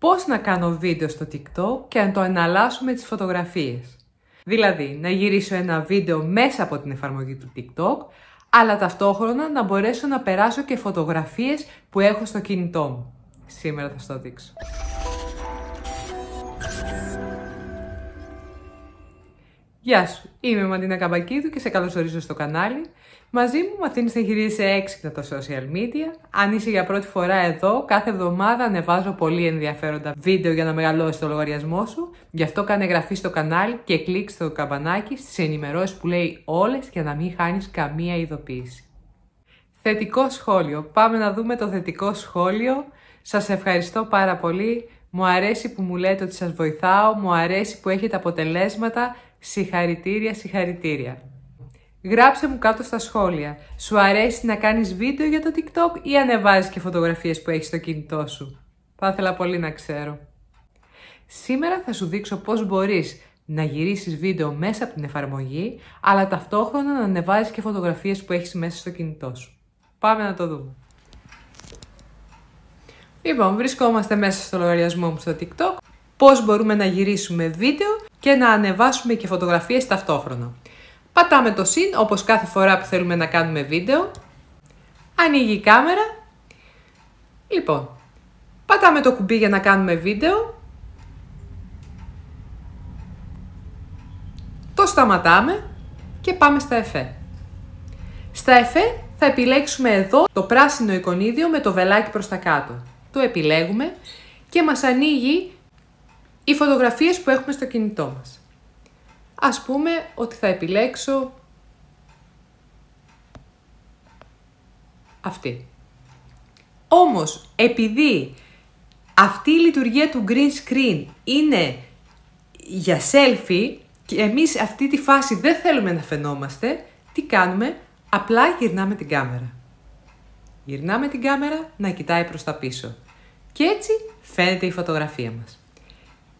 πώς να κάνω βίντεο στο TikTok και να το με τις φωτογραφίες. Δηλαδή, να γυρίσω ένα βίντεο μέσα από την εφαρμογή του TikTok, αλλά ταυτόχρονα να μπορέσω να περάσω και φωτογραφίες που έχω στο κινητό μου. Σήμερα θα σας το δείξω. Γεια σου, είμαι η Μαντίνα Καμπακίδου και σε καλωσορίζω στο κανάλι. Μαζί μου μαθαίνεις να χειρίζεσαι έξυπνα τα social media. Αν είσαι για πρώτη φορά εδώ, κάθε εβδομάδα ανεβάζω πολύ ενδιαφέροντα βίντεο για να μεγαλώσεις το λογαριασμό σου. Γι' αυτό κάνε εγγραφή στο κανάλι και κλικ στο καμπανάκι στις ενημερώσεις που λέει όλες για να μην χάνεις καμία ειδοποίηση. Θετικό σχόλιο. Πάμε να δούμε το θετικό σχόλιο. Σας ευχαριστώ πάρα πολύ. Μου αρέσει που μου λέτε ότι σας βοηθάω, μου αρέσει που έχετε αποτελέσματα Συγχαρητήρια, συγχαρητήρια. Γράψε μου κάτω στα σχόλια. Σου αρέσει να κάνεις βίντεο για το TikTok ή ανεβάζεις και φωτογραφίες που έχεις στο κινητό σου. Θα ήθελα πολύ να ξέρω. Σήμερα θα σου δείξω πώς μπορείς να γυρίσεις βίντεο μέσα από την εφαρμογή, αλλά ταυτόχρονα να ανεβάζεις και φωτογραφίες που έχεις μέσα στο κινητό σου. Πάμε να το δούμε. Λοιπόν, βρισκόμαστε μέσα στο λογαριασμό μου στο TikTok. Πώς μπορούμε να γυρίσουμε βίντεο και να ανεβάσουμε και φωτογραφίες ταυτόχρονα. Πατάμε το συν όπως κάθε φορά που θέλουμε να κάνουμε βίντεο. Ανοίγει η κάμερα. Λοιπόν, πατάμε το κουμπί για να κάνουμε βίντεο. Το σταματάμε και πάμε στα εφέ. Στα εφέ θα επιλέξουμε εδώ το πράσινο εικονίδιο με το βελάκι προς τα κάτω. Το επιλέγουμε και μας ανοίγει οι φωτογραφίες που έχουμε στο κινητό μας. Ας πούμε ότι θα επιλέξω αυτή. Όμως, επειδή αυτή η λειτουργία του green screen είναι για selfie και εμείς αυτή τη φάση δεν θέλουμε να φαινόμαστε, τι κάνουμε, απλά γυρνάμε την κάμερα. Γυρνάμε την κάμερα να κοιτάει προς τα πίσω. Και έτσι φαίνεται η φωτογραφία μας.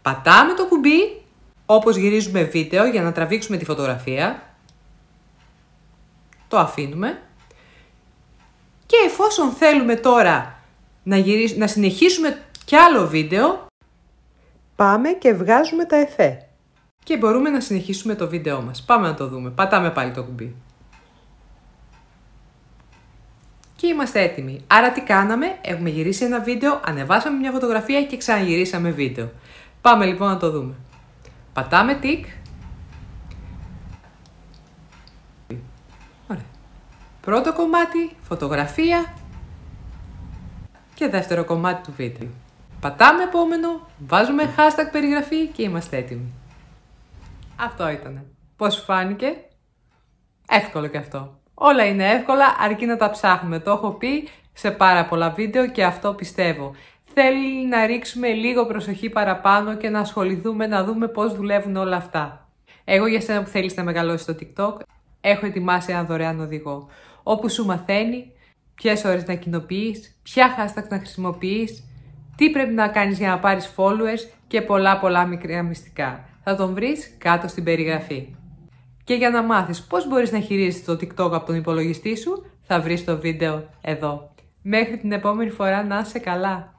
Πατάμε το κουμπί όπως γυρίζουμε βίντεο για να τραβήξουμε τη φωτογραφία. Το αφήνουμε. Και εφόσον θέλουμε τώρα να, να συνεχίσουμε κι άλλο βίντεο, πάμε και βγάζουμε τα εφέ. Και μπορούμε να συνεχίσουμε το βίντεό μας. Πάμε να το δούμε. Πατάμε πάλι το κουμπί. Και είμαστε έτοιμοι. Άρα τι κάναμε, έχουμε γυρίσει ένα βίντεο, ανεβάσαμε μια φωτογραφία και ξαναγυρίσαμε βίντεο. Πάμε λοιπόν να το δούμε. Πατάμε τικ. Ωραία. Πρώτο κομμάτι, φωτογραφία. Και δεύτερο κομμάτι του βίντεο. Πατάμε επόμενο, βάζουμε hashtag περιγραφή και είμαστε έτοιμοι. Αυτό ήταν. Πώς σου φάνηκε? Εύκολο και αυτό. Όλα είναι εύκολα αρκεί να τα ψάχνουμε. Το έχω πει σε πάρα πολλά βίντεο και αυτό πιστεύω θέλει να ρίξουμε λίγο προσοχή παραπάνω και να ασχοληθούμε να δούμε πώς δουλεύουν όλα αυτά. Εγώ για σένα που θέλεις να μεγαλώσεις το TikTok, έχω ετοιμάσει ένα δωρεάν οδηγό, όπου σου μαθαίνει ποιες ώρες να κοινοποιείς, ποια hashtag να χρησιμοποιείς, τι πρέπει να κάνεις για να πάρεις followers και πολλά πολλά μικρά μυστικά. Θα τον βρεις κάτω στην περιγραφή. Και για να μάθεις πώς μπορείς να χειρίζεσαι το TikTok από τον υπολογιστή σου, θα βρεις το βίντεο εδώ. Μέχρι την επόμενη φορά να είσαι καλά!